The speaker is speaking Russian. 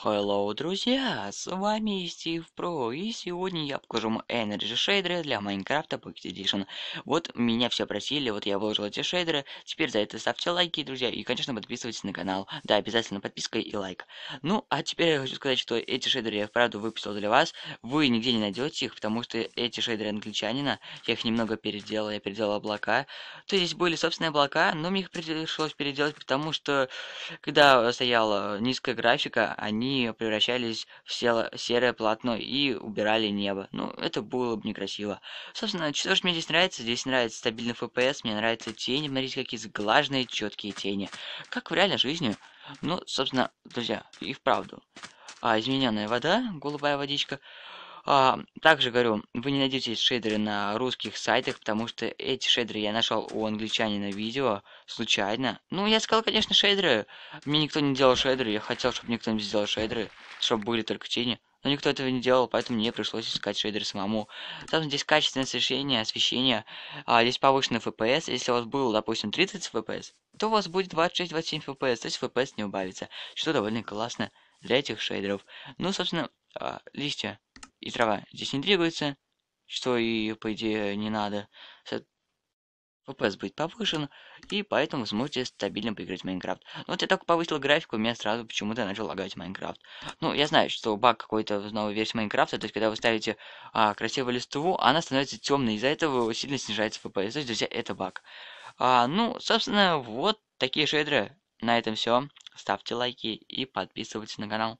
Hello, друзья! С вами Стив Про, и сегодня я покажу вам Energy шейдеры для Майнкрафта Pocket Edition. Вот меня все просили, вот я выложил эти шейдеры. Теперь за это ставьте лайки, друзья, и, конечно, подписывайтесь на канал. Да, обязательно подписка и лайк. Ну, а теперь я хочу сказать, что эти шейдеры я вправду выпустил для вас. Вы нигде не найдете их, потому что эти шейдеры англичанина, я их немного переделал, я переделал облака. То есть были собственные облака, но мне их пришлось переделать, потому что, когда стояла низкая графика, они они превращались в серое полотно и убирали небо. Ну, это было бы некрасиво. Собственно, что же мне здесь нравится? Здесь нравится стабильный FPS, мне нравятся тени, смотрите, какие сглаженные, четкие тени. Как в реальной жизни. Ну, собственно, друзья, и вправду. А, измененная вода, голубая водичка. А, также говорю, вы не найдете шейдеры на русских сайтах, потому что эти шейдеры я нашел у англичанина видео случайно. Ну, я сказал, конечно, шейдеры. Мне никто не делал шейдеры, я хотел, чтобы никто не сделал шейдеры, чтобы были только тени. Но никто этого не делал, поэтому мне пришлось искать шейдеры самому. Там здесь качественное освещение, освещение, а, здесь повышенный FPS. Если у вас было, допустим, 30 FPS, то у вас будет 26-27 FPS, то есть FPS не убавится, что довольно классно для этих шейдеров. Ну, собственно, а, листья и трава здесь не двигается, что и, по идее, не надо. ФПС будет повышен, и поэтому вы сможете стабильно поиграть в Майнкрафт. Но ну, вот я только повысил графику, у меня сразу почему-то начал лагать Майнкрафт. Ну, я знаю, что баг какой-то в новой версии Майнкрафта, то есть когда вы ставите а, красивую листву, она становится темной, из-за этого сильно снижается FPS, то есть, друзья, это баг. А, ну, собственно, вот такие шейдеры. На этом все. Ставьте лайки и подписывайтесь на канал.